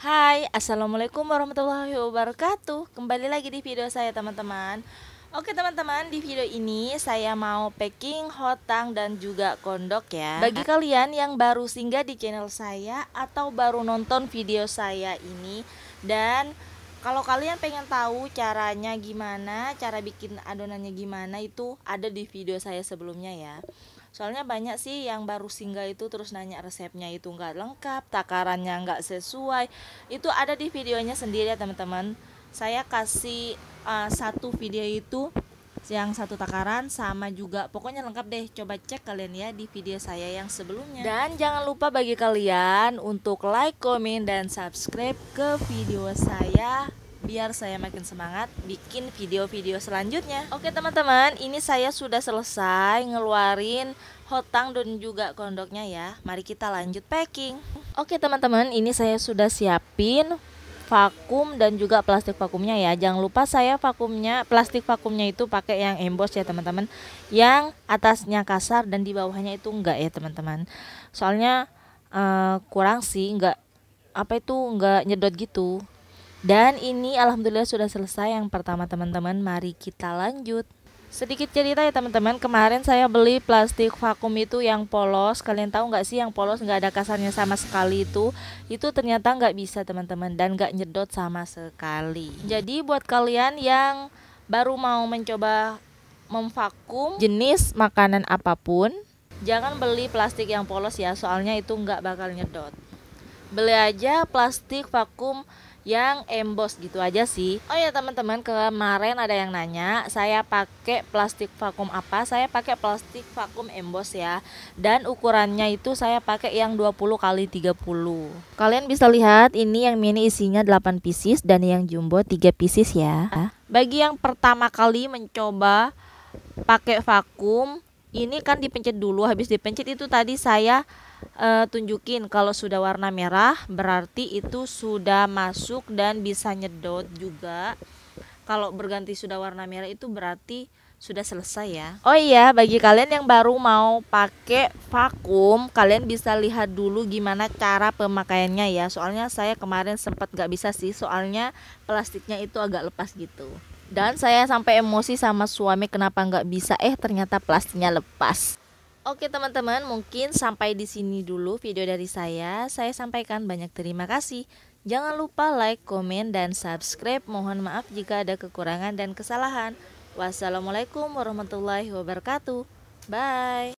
Hai, Assalamualaikum warahmatullahi wabarakatuh Kembali lagi di video saya teman-teman Oke teman-teman, di video ini saya mau packing hotang dan juga kondok ya Bagi kalian yang baru singgah di channel saya atau baru nonton video saya ini Dan kalau kalian pengen tahu caranya gimana, cara bikin adonannya gimana itu ada di video saya sebelumnya ya. Soalnya banyak sih yang baru singgah itu terus nanya resepnya itu nggak lengkap, takarannya nggak sesuai. Itu ada di videonya sendiri ya teman-teman. Saya kasih uh, satu video itu yang satu takaran sama juga pokoknya lengkap deh coba cek kalian ya di video saya yang sebelumnya dan jangan lupa bagi kalian untuk like komen dan subscribe ke video saya biar saya makin semangat bikin video-video selanjutnya oke teman-teman ini saya sudah selesai ngeluarin hotang dan juga kondoknya ya mari kita lanjut packing oke teman-teman ini saya sudah siapin vakum dan juga plastik vakumnya ya. Jangan lupa saya vakumnya plastik vakumnya itu pakai yang emboss ya teman-teman. Yang atasnya kasar dan di bawahnya itu enggak ya teman-teman. Soalnya uh, kurang sih enggak apa itu enggak nyedot gitu. Dan ini alhamdulillah sudah selesai yang pertama teman-teman. Mari kita lanjut. Sedikit cerita ya teman-teman, kemarin saya beli plastik vakum itu yang polos. Kalian tahu nggak sih yang polos nggak ada kasarnya sama sekali itu? Itu ternyata nggak bisa teman-teman dan nggak nyedot sama sekali. Jadi buat kalian yang baru mau mencoba memvakum jenis makanan apapun, jangan beli plastik yang polos ya, soalnya itu nggak bakal nyedot. Beli aja plastik vakum yang emboss gitu aja sih. Oh ya teman-teman kemarin ada yang nanya saya pakai plastik vakum apa? Saya pakai plastik vakum emboss ya. Dan ukurannya itu saya pakai yang 20 kali 30. Kalian bisa lihat ini yang mini isinya 8 pieces dan yang jumbo 3 pieces ya. Ah. Bagi yang pertama kali mencoba pakai vakum ini kan dipencet dulu habis dipencet itu tadi saya e, tunjukin kalau sudah warna merah berarti itu sudah masuk dan bisa nyedot juga kalau berganti sudah warna merah itu berarti sudah selesai ya Oh iya bagi kalian yang baru mau pakai vakum kalian bisa lihat dulu gimana cara pemakaiannya ya soalnya saya kemarin sempat gak bisa sih soalnya plastiknya itu agak lepas gitu dan saya sampai emosi sama suami kenapa nggak bisa eh ternyata plastiknya lepas. Oke teman-teman, mungkin sampai di sini dulu video dari saya. Saya sampaikan banyak terima kasih. Jangan lupa like, komen, dan subscribe. Mohon maaf jika ada kekurangan dan kesalahan. Wassalamualaikum warahmatullahi wabarakatuh. Bye.